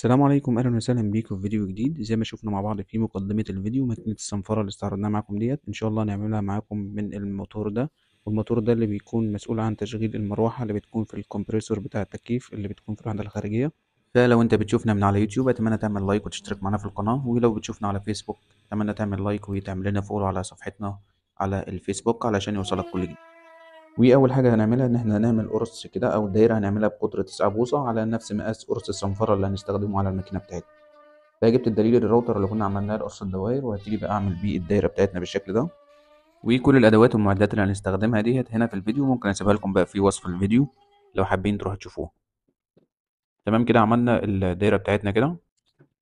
السلام عليكم اهلا وسهلا بيكم في فيديو جديد زي ما شفنا مع بعض في مقدمه الفيديو ماكينه الصنفره اللي استعرضناها معاكم ديت ان شاء الله نعملها معاكم من الموتور ده والموتور ده اللي بيكون مسؤول عن تشغيل المروحه اللي بتكون في الكمبريسور بتاع التكييف اللي بتكون في الوحده الخارجيه فلو انت بتشوفنا من على يوتيوب اتمنى تعمل لايك وتشترك معنا في القناه ولو بتشوفنا على فيسبوك اتمنى تعمل لايك وتعمل لنا فولو على صفحتنا على الفيسبوك علشان يوصلك كل جديد واول حاجه هنعملها ان احنا هنعمل قرص كده او دايره هنعملها بقطر 9 بوصه على نفس مقاس قرص الصنفره اللي هنستخدمه على الماكينه بتاعتنا بقى جبت الدليل الراوتر اللي كنا عملناه لقص الدوائر وهبتدي بقى اعمل بيه الدايره بتاعتنا بالشكل ده وكل الادوات والمعدات اللي هنستخدمها ديت هنا في الفيديو ممكن اسيبها لكم بقى في وصف الفيديو لو حابين تروحوا تشوفوها تمام كده عملنا الدايره بتاعتنا كده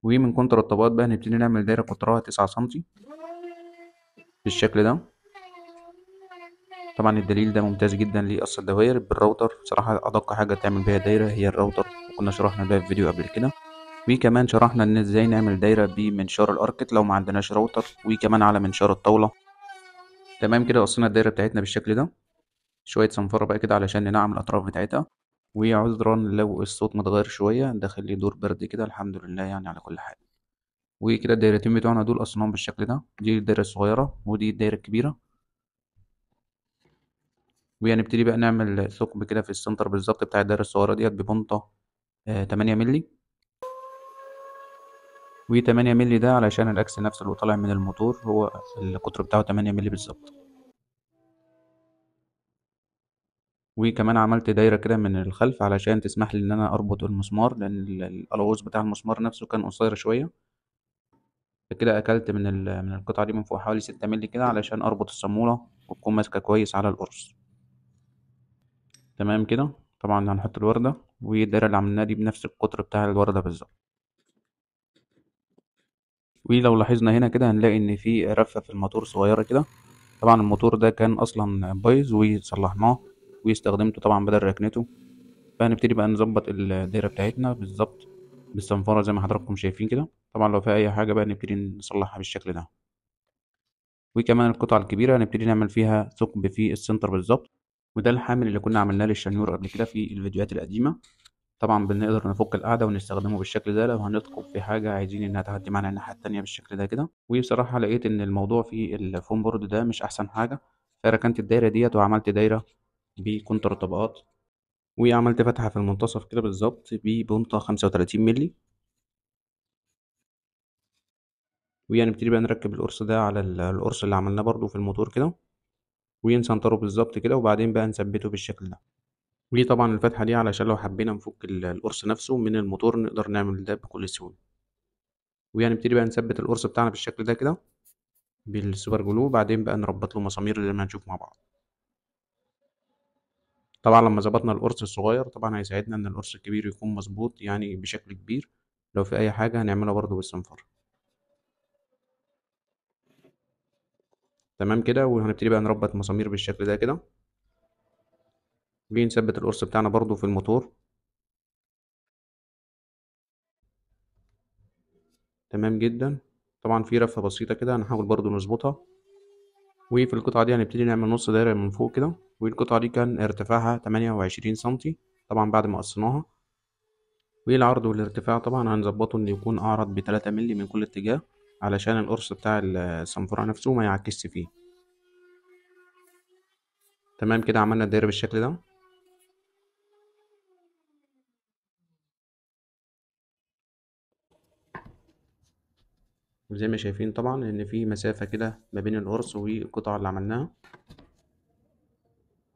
ومن كونتر الطبقات بقى هنبتدي نعمل دايره قطرها 9 سم بالشكل ده طبعا الدليل ده ممتاز جدا ليه اصل الدوائر بالراوتر بصراحه ادق حاجه تعمل بيها دايره هي الراوتر وكنا شرحنا ده في فيديو قبل كده وكمان شرحنا ان ازاي نعمل دايره بمنشار الاركت لو ما عندناش راوتر وكمان على منشار الطاوله تمام كده قصينا الدايره بتاعتنا بالشكل ده شويه صنفره بقى كده علشان ننعم الاطراف بتاعتها وعذرا لو الصوت متغير شويه ده خلي دور برد كده الحمد لله يعني على كل حال وكده الدايرتين بتوعنا دول قصيناهم بالشكل ده دي الدايره الصغيره ودي الدايره الكبيره وهنبتدي بقى نعمل ثقب كده في السنتر بالظبط بتاع الدايرة الصغيرة ديت ببنطة آه، تمانية مللي و8 مللي ده علشان الأكس نفسه اللي طالع من الموتور هو القطر بتاعه تمانية مللي بالظبط وكمان عملت دايرة كده من الخلف علشان تسمح لي إن أنا أربط المسمار لأن الألوز بتاع المسمار نفسه كان قصير شوية فكده أكلت من من القطعة دي من فوق حوالي ستة مللي كده علشان أربط الصامولة وتكون ماسكة كويس على القرص تمام كده طبعا هنحط الوردة والدايرة اللي عملناها دي بنفس القطر بتاع الوردة بالظبط ولو لاحظنا هنا كده هنلاقي ان في رفة في الموتور صغيرة كده طبعا الموتور ده كان اصلا بايظ وصلحناه واستخدمته طبعا بدل ركنته فهنبتدي بقى نظبط الدايرة بتاعتنا بالظبط بالصنفرة زي ما حضراتكم شايفين كده طبعا لو في اي حاجة بقى نبتدي نصلحها بالشكل ده وكمان القطع الكبيرة هنبتدي نعمل فيها ثقب في السنتر بالظبط وده الحامل اللي كنا عملناه للشنيور قبل كده في الفيديوهات القديمة طبعا بنقدر نفك القاعدة ونستخدمه بالشكل ده لو هنثقب في حاجة عايزين انها تعدي معانا الناحية التانية بالشكل ده كده وبصراحة لقيت ان الموضوع في الفون بورد ده مش احسن حاجة فركنت الدايرة ديت وعملت دايرة بكونتر طبقات وعملت فتحة في المنتصف كده بالظبط ببنطة خمسة وتلاتين ملي ويعني نبتدي بقى نركب القرص ده على القرص اللي عملناه برضو في الموتور كده ونسنطره بالظبط كده وبعدين بقى نثبته بالشكل ده ودي طبعا الفتحة دي علشان لو حبينا نفك القرص نفسه من الموتور نقدر نعمل ده بكل سهولة وهنبتدي بقى نثبت القرص بتاعنا بالشكل ده كده بالسوبر جلو وبعدين بقى نربط له مسامير زي ما هنشوف مع بعض طبعا لما ظبطنا القرص الصغير طبعا هيساعدنا ان القرص الكبير يكون مظبوط يعني بشكل كبير لو في اي حاجة هنعملها برضو بالصنفر تمام كده وهنبتدي بقى نربط مسامير بالشكل ده كده بنثبت القرص بتاعنا برضو في الموتور تمام جدا طبعا في رفه بسيطه كده هنحاول برضو نظبطها وفي القطعه دي هنبتدي نعمل نص دايره من فوق كده والقطعه دي كان ارتفاعها 28 سنتي طبعا بعد ما قصيناها والعرض والارتفاع طبعا هنظبطه ان يكون اعرض 3 مللي من كل اتجاه علشان القرص بتاع الصنفورة نفسه ما يعكسش فيه تمام كده عملنا الدايرة بالشكل ده وزي ما شايفين طبعا ان في مسافة كده ما بين القرص والقطعة اللي عملناها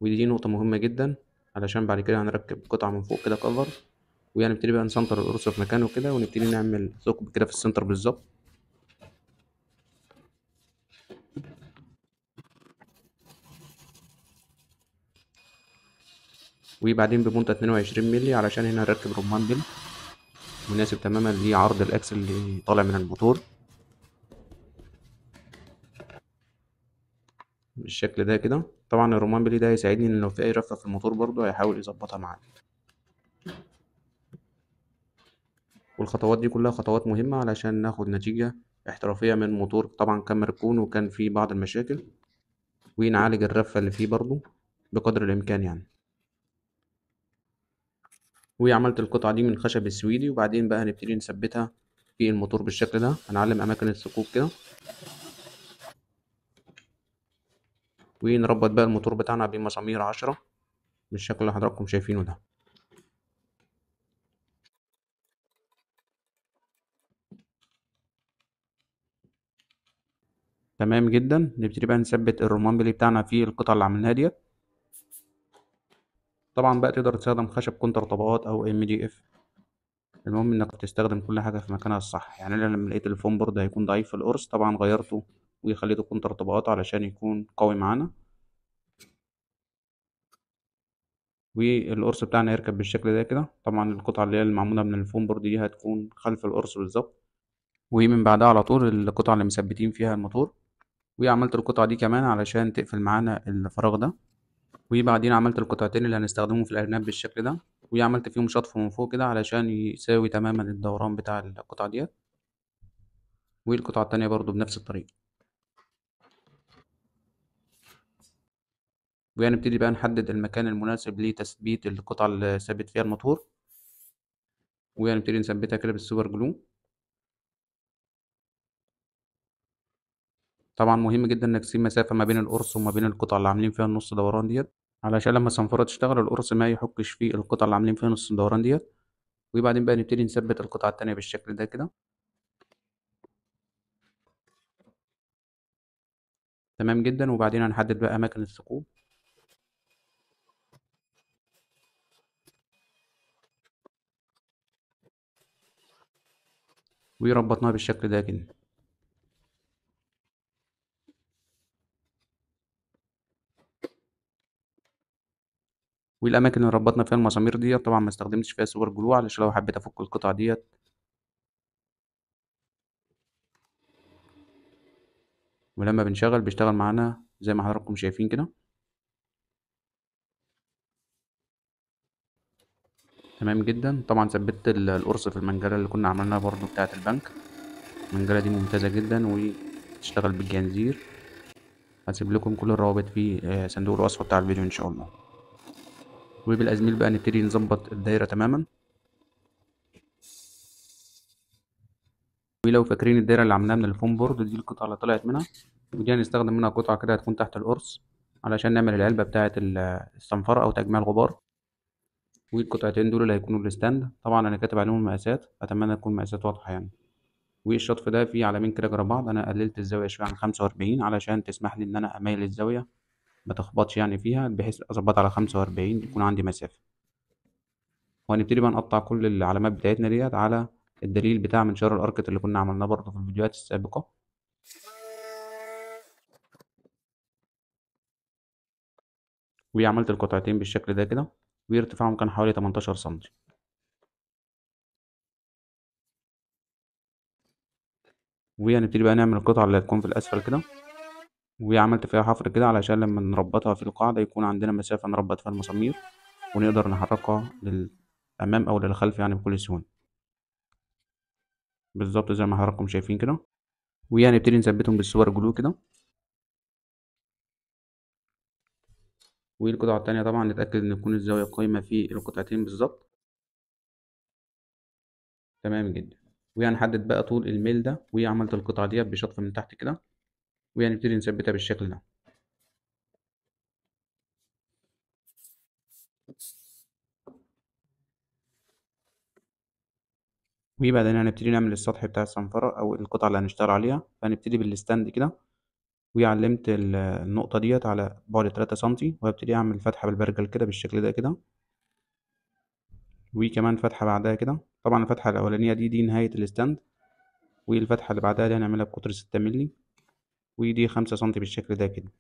ودي نقطة مهمة جدا علشان بعد كده هنركب قطعة من فوق كده كفر نبتدي بقى نسنتر القرص في مكانه كده ونبتدي نعمل ثقب كده في السنتر بالظبط وبعدين بمنطقة 22 مللي علشان هنا نركب رمان بل مناسب تماما لعرض الاكس اللي طالع من الموتور بالشكل ده كده طبعا الرمان بل ده هيساعدني ان لو في اي رفه في الموتور برضو هيحاول يظبطها معايا والخطوات دي كلها خطوات مهمه علشان ناخد نتيجه احترافيه من موتور طبعا كان مركون وكان فيه بعض المشاكل ونعالج الرفه اللي فيه برضو بقدر الامكان يعني وعملت القطعة دي من خشب السويدي وبعدين بقى هنبتدي نثبتها في الموتور بالشكل ده هنعلم أماكن الثقوب كده ونربط بقى الموتور بتاعنا بمسامير عشرة بالشكل اللي حضراتكم شايفينه ده تمام جدا نبتدي بقى نثبت الرومان بلي بتاعنا في القطع اللي عملناها ديت طبعا بقى تقدر تستخدم خشب كونتر طبقات او ام دي اف المهم انك تستخدم كل حاجه في مكانها الصح يعني انا لما لقيت الفون بورد هيكون ضعيف في القرص طبعا غيرته وخليته كونتر طبقات علشان يكون قوي معانا والقرص بتاعنا هيركب بالشكل ده كده طبعا القطعه اللي هي المعموله من الفون بورد دي هتكون خلف القرص بالظبط ومن بعدها على طول القطعه اللي مثبتين فيها الموتور وعملت القطعه دي كمان علشان تقفل معانا الفراغ ده وبعدين عملت القطعتين اللي هنستخدمهم في الأرنب بالشكل ده وعملت فيهم شطف من فوق كده علشان يساوي تماما الدوران بتاع القطعة ديت والقطعة التانية برضو بنفس الطريقة وهنبتدي بقى نحدد المكان المناسب لتثبيت القطعة اللي ثابت فيها الموتور وهنبتدي نثبتها كده بالسوبر جلو طبعا مهم جدا انك تسيب مسافة ما بين القرص وما بين القطعة اللي عاملين فيها النص دوران ديت علشان لما الصنفرة تشتغل القرص ما يحكش فيه القطع اللي عاملين فيها نص الدوران ديت وبعدين بقى نبتدي نثبت القطعة التانية بالشكل ده كده تمام جدا وبعدين هنحدد بقى أماكن الثقوب وربطناها بالشكل ده كده والاماكن اللي ربطنا فيها المسامير ديت طبعا ما استخدمتش فيها سوبر جلو علشان لو حبيت افك القطع ديت ولما بنشغل بيشتغل معانا زي ما حضراتكم شايفين كده تمام جدا طبعا ثبتت القرص في المنجله اللي كنا عملناها برضو بتاعه البنك المنجله دي ممتازه جدا وتشتغل بالجنزير هسيب لكم كل الروابط في آه، صندوق الوصف بتاع الفيديو ان شاء الله وبالازميل بقى نبتدي نظبط الدايره تماما ولو فاكرين الدايره اللي عملناها من الفوم بورد دي القطعه اللي طلعت منها ودي هنستخدم منها قطعه كده هتكون تحت القرص علشان نعمل العلبه بتاعه الصنفره او تجميع الغبار والقطعتين دول اللي هيكونوا الستاند طبعا انا كاتب عليهم المقاسات اتمنى تكون المقاسات واضحه يعني والشطف ده فيه علامين كده جرا بعض انا قللت الزاويه شويه عن 45 علشان تسمح لي ان انا اميل الزاويه ما تخبطش يعني فيها بحيث اظبط على خمسة وأربعين يكون عندي مسافة وهنبتدي بقى نقطع كل العلامات بتاعتنا ديت على الدليل بتاع منشار الاركت اللي كنا عملناه برضه في الفيديوهات السابقة وعملت القطعتين بالشكل ده كده وارتفاعهم كان حوالي 18 سنتي وهنبتدي بقى نعمل القطعة اللي هتكون في الأسفل كده وعملت فيها حفر كده علشان لما نربطها في القاعدة يكون عندنا مسافة نربط فيها المسامير ونقدر نحركها للأمام أو للخلف يعني بكل سهولة بالظبط زي ما حضراتكم شايفين كده ويعني نبتدي نثبتهم بالسوبر جلو كده والقطعة التانية طبعا نتأكد إن تكون الزاوية قايمة في القطعتين بالظبط تمام جدا وهنحدد بقى طول الميل ده وعملت القطعة ديت بشطف من تحت كده ويعني نبتدي نثبتها بالشكل ده وبعدين هنبتدي نعمل السطح بتاع الصنفرة أو القطعة اللي هنشتغل عليها فهنبتدي بالستاند كده وعلمت النقطة ديت على بعد تلاتة سنتي وهبتدي أعمل فتحة بالبرجل كده بالشكل ده كده وكمان فتحة بعدها كده طبعا الفتحة الأولانية دي دي نهاية الستاند والفتحة اللي بعدها دي هنعملها بقطر ستة مللي ودي خمسة سنتي بالشكل ده كده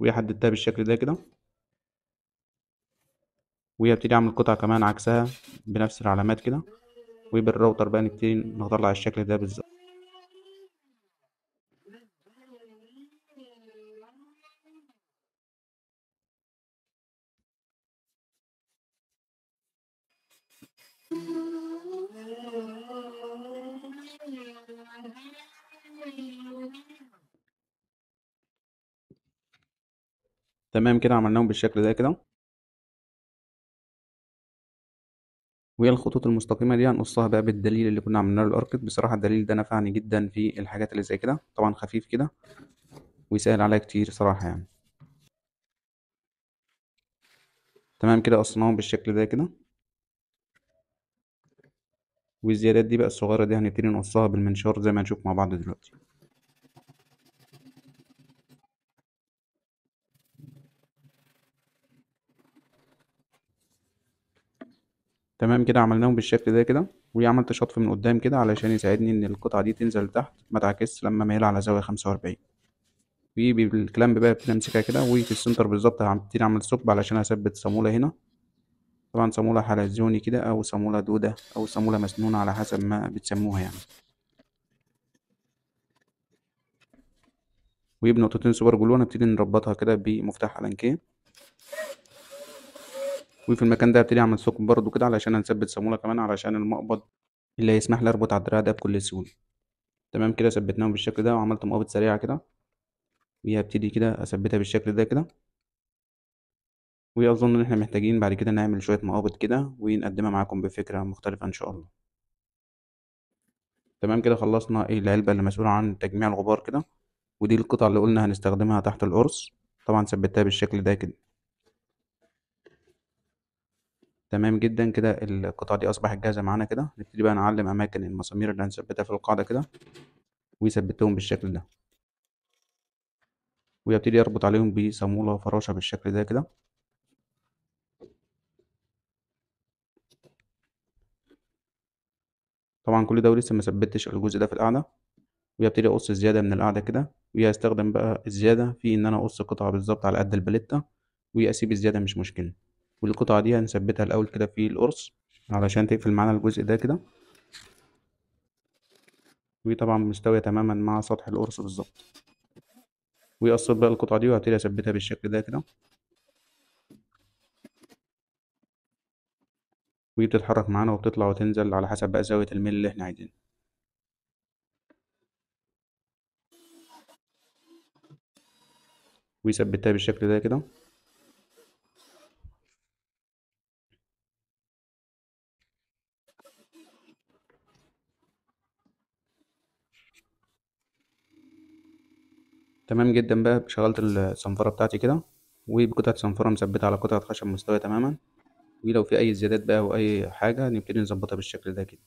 وهي حددتها بالشكل ده كده وهي بتدي اعمل قطع كمان عكسها بنفس العلامات كده وبالراوتر بقى نبتدي نطلع الشكل ده بالظبط تمام كده عملناهم بالشكل ده كده وهي الخطوط المستقيمة دي هنقصها بقى بالدليل اللي كنا عملناه للأركت بصراحة الدليل ده نفعني جدا في الحاجات اللي زي كده طبعا خفيف كده ويسهل عليا كتير صراحة يعني تمام كده قصناهم بالشكل ده كده والزيادات دي بقى الصغيرة دي هنبتدي نقصها بالمنشار زي ما هنشوف مع بعض دلوقتي تمام كده عملناهم بالشكل ده كده وعملت شطف من قدام كده علشان يساعدني ان القطعه دي تنزل لتحت ما تعكسش لما مايله على زاويه 45 بالكلامب بقى بنمسكها كده وفي السنتر بالظبط هبتدي اعمل ثقب علشان اثبت صاموله هنا طبعا صاموله حلزوني كده او صاموله دوده او صاموله مسنونه على حسب ما بتسموها يعني نقطتين سوبر جلو نبتدي نربطها كده بمفتاح الانكيه وفي المكان ده هبتدي اعمل ثقب برضو كده علشان هنثبت صامولة كمان علشان المقبض اللي هيسمح لي اربط على الدراع ده بكل سهولة تمام كده ثبتناهم بالشكل ده وعملت مقابض سريعة كده وهبتدي كده اثبتها بالشكل ده كده واظن ان احنا محتاجين بعد كده نعمل شوية مقابض كده ونقدمها معاكم بفكرة مختلفة ان شاء الله تمام كده خلصنا ايه العلبة اللي مسؤولة عن تجميع الغبار كده ودي القطع اللي قلنا هنستخدمها تحت القرص طبعا ثبتها بالشكل ده كده تمام جدا كده القطعة دي أصبحت جاهزة معانا كده نبتدي بقى نعلم أماكن المسامير اللي هنثبتها في القاعدة كده ويثبتهم بالشكل ده ويبتدي يربط عليهم بصامولة فراشة بالشكل ده كده طبعا كل ده ولسه مثبتش الجزء ده في القاعدة ويبتدي أقص زياده من القاعدة كده ويستخدم بقى الزيادة في إن أنا أقص قطعة بالظبط على قد الباليتا وأسيب الزيادة مش مشكلة والقطعة دي هنثبتها الأول كده في القرص علشان تقفل معانا الجزء ده كده وطبعا مستوية تماما مع سطح القرص بالظبط ويقصد بقى القطعة دي وهبتدي أثبتها بالشكل ده كده وبتتحرك معانا وبتطلع وتنزل على حسب بقى زاوية الميل اللي احنا عايزينها ويثبتها بالشكل ده كده تمام جدا بقى شغلت الصنفرة بتاعتي كده وبقطعة صنفرة مثبتة على قطعة خشب مستوية تماما ولو في أي زيادات بقى أو أي حاجة نبتدي نظبطها بالشكل ده كده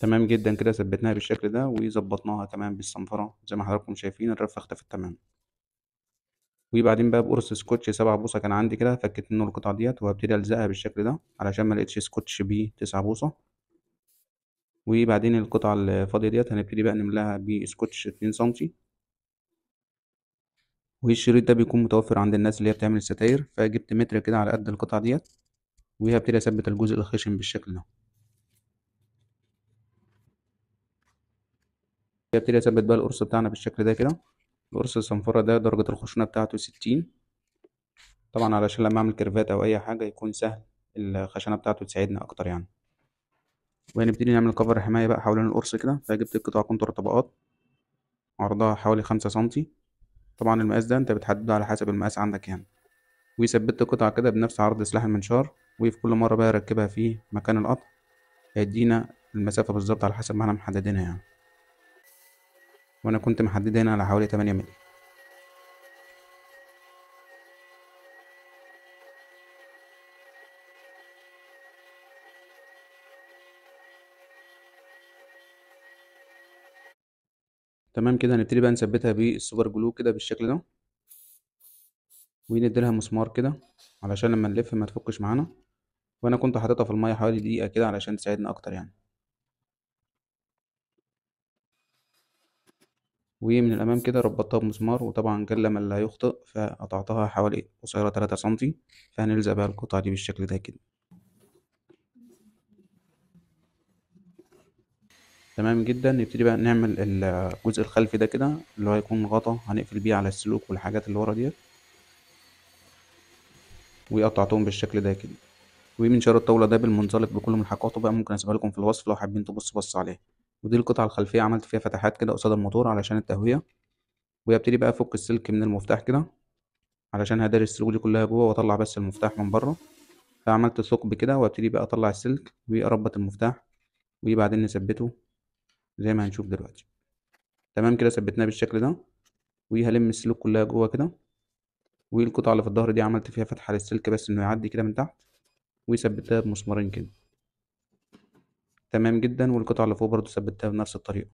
تمام جدا كده ثبتناها بالشكل ده وظبطناها كمان بالصنفرة زي ما حضراتكم شايفين الرفة اختفت تماما وبعدين بقى بقرص سكوتش سبعة بوصة كان عندي كده فكيت منه القطع ديت وهبتدي ألزقها بالشكل ده علشان ملقتش سكوتش بيه تسعة بوصة وبعدين القطعة الفاضية ديت هنبتدي بقى نملاها بسكوتش اتنين سنتي والشريط ده بيكون متوفر عند الناس اللي هي بتعمل الستاير فجبت متر كده على قد القطعة ديت وهبتدي أثبت الجزء الخشن بالشكل ده هبتدي أثبت بقى القرص بتاعنا بالشكل ده كده قرص الصنفرة ده درجة الخشونة بتاعته ستين طبعا علشان لما اعمل كيرفات او اي حاجة يكون سهل الخشنة بتاعته تساعدني اكتر يعني وهنبتدي نعمل كفر حماية بقى حوالين القرص كده فجبت القطع كونتر طبقات عرضها حوالي خمسة سنتي طبعا المقاس ده انت بتحدده على حسب المقاس عندك يعني وثبت القطعة كده بنفس عرض سلاح المنشار وفي كل مرة بقى ركبها في مكان القطع هيدينا المسافة بالظبط على حسب ما احنا محددينها يعني وانا كنت محددها هنا على حوالي 8 مللي تمام كده هنبتدي بقى نثبتها بالسوبر جلو كده بالشكل ده لها مسمار كده علشان لما نلف ما تفكش معانا وانا كنت حاططها في الميه حوالي دقيقه كده علشان تساعدنا اكتر يعني ومن الأمام كده ربطتها بمسمار وطبعا جل من لا يخطئ فقطعتها حوالي قصيرة تلاتة سنتي فهنلزق بقى القطعة دي بالشكل ده كده تمام جدا نبتدي بقى نعمل الجزء الخلفي ده كده اللي هو هيكون غطا هنقفل بيه على السلوك والحاجات اللي ورا ديت وقطعتهم بالشكل ده كده ومنشار الطاولة ده بالمنزلق بكل ملحقاته بقى ممكن اسيبها لكم في الوصف لو حابين تبصوا بص عليه ودي القطعة الخلفية عملت فيها فتحات كده قصاد الموتور علشان التهوية ويبتدي بقى افك السلك من المفتاح كده علشان هداري السلوك دي كلها جوه واطلع بس المفتاح من بره فعملت ثقب كده وابتدي بقى اطلع السلك واربط المفتاح وبعدين نثبته زي ما هنشوف دلوقتي تمام كده ثبتناه بالشكل ده وهلم السلوك كلها جوه كده والقطعة اللي في الظهر دي عملت فيها فتحة للسلك بس انه يعدي كده من تحت وثبتها بمسمارين كده تمام جدا والقطع اللي فوق برضو ثبتها بنفس الطريقة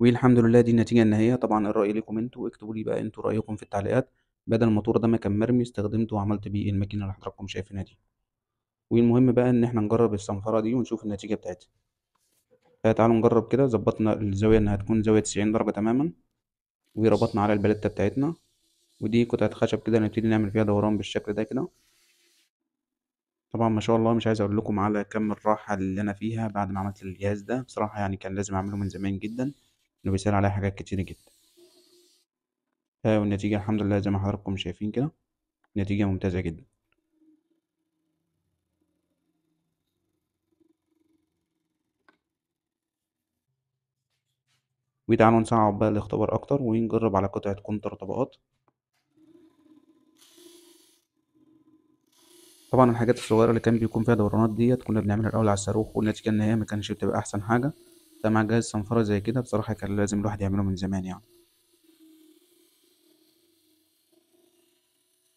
والحمد لله دي النتيجة النهائية طبعا الرأي ليكم انتوا اكتبوا لي بقى انتوا رأيكم في التعليقات بدل الموتور ده ما كان مرمي استخدمته وعملت بيه الماكينة اللي حضراتكم شايفينها دي والمهم بقى ان احنا نجرب الصنفرة دي ونشوف النتيجة بتاعتها فتعالوا آه، نجرب كده ظبطنا الزاوية انها تكون زاوية 90 درجة تماما وربطنا على البلتة بتاعتنا ودي قطعة خشب كده نبتدي نعمل فيها دوران بالشكل ده كده طبعا ما شاء الله مش عايز اقول لكم على كم الراحه اللي انا فيها بعد ما عملت الجهاز ده بصراحه يعني كان لازم اعمله من زمان جدا انه بيسهل عليا حاجات كتير جدا آه، والنتيجه الحمد لله زي ما حضراتكم شايفين كده نتيجه ممتازه جدا وتعالوا نصعب بقى الاختبار اكتر ونجرب على قطعه كونتر طبقات طبعا الحاجات الصغيره اللي كان بيكون فيها دورانات ديت كنا بنعملها الاول على الصاروخ والنتيجه هي ما كانش بتبقى احسن حاجه ده مع جهاز صنفره زي كده بصراحه كان لازم الواحد يعمله من زمان يعني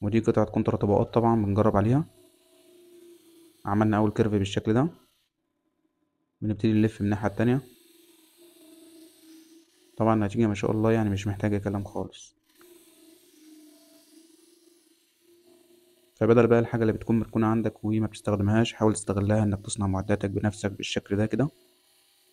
ودي قطعه كونتر طبقات طبعا بنجرب عليها عملنا اول كيرف بالشكل ده بنبتدي نلف من الناحيه التانية طبعا النتيجه ما شاء الله يعني مش محتاجه كلام خالص فبدل بقى الحاجة اللي بتكون مركونة عندك وما بتستخدمهاش حاول تستغلها انك تصنع معداتك بنفسك بالشكل ده كده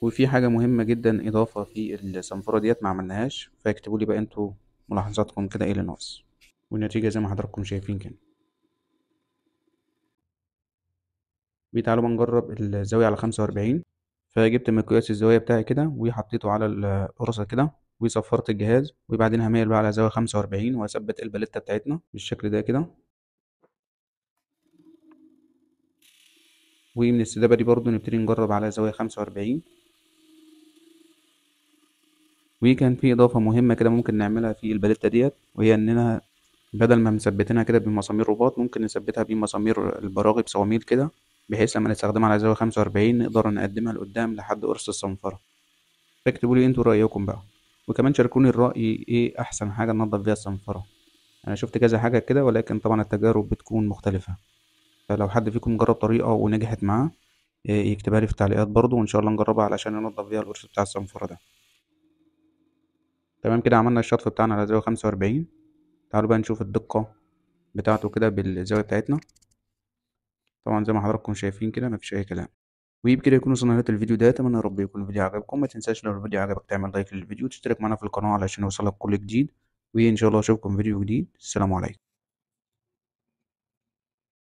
وفي حاجة مهمة جدا اضافة في الصنفرة ديت ما عملناهاش فاكتبوا لي بقى انتوا ملاحظاتكم كده ايه ناقص والنتيجة زي ما حضراتكم شايفين كده بيتعالوا بقى نجرب الزاوية على خمسة وأربعين فجبت مقياس الزاوية بتاعي كده وحطيته على القرصة كده وصفرت الجهاز وبعدين هميل بقى على زاوية خمسة وأربعين وأثبت الباليتة بتاعتنا بالشكل ده كده ومن السدابة دي برضو نبتدي نجرب على زاوية خمسة وأربعين وكان في إضافة مهمة كده ممكن نعملها في الباليتا ديت وهي إننا بدل ما مثبتينها كده بمسامير رباط ممكن نثبتها بمسامير البراغي بسواميل كده بحيث لما نستخدمها على زاوية خمسة وأربعين نقدر نقدمها لقدام لحد قرص الصنفرة فاكتبوا لي انتوا رأيكم بقى وكمان شاركوني الرأي ايه أحسن حاجة ننضف بيها الصنفرة أنا شفت كذا حاجة كده ولكن طبعا التجارب بتكون مختلفة فلو حد فيكم جرب طريقة ونجحت معاه آه، يكتبها لي في التعليقات برضو وإن شاء الله نجربها علشان ننضف بيها القرص بتاع الصنفورة ده تمام كده عملنا الشطف بتاعنا على زاوية خمسة وأربعين تعالوا بقى نشوف الدقة بتاعته كده بالزاوية بتاعتنا طبعا زي ما حضراتكم شايفين كده مفيش أي كلام وبكده يكون وصلنا لنهاية الفيديو ده اتمنى يا رب يكون الفيديو عجبكم ما تنساش لو الفيديو عجبك تعمل لايك للفيديو وتشترك معنا في القناة علشان يوصلك كل جديد وان شاء الله اشوفكم فيديو جديد السلام عليكم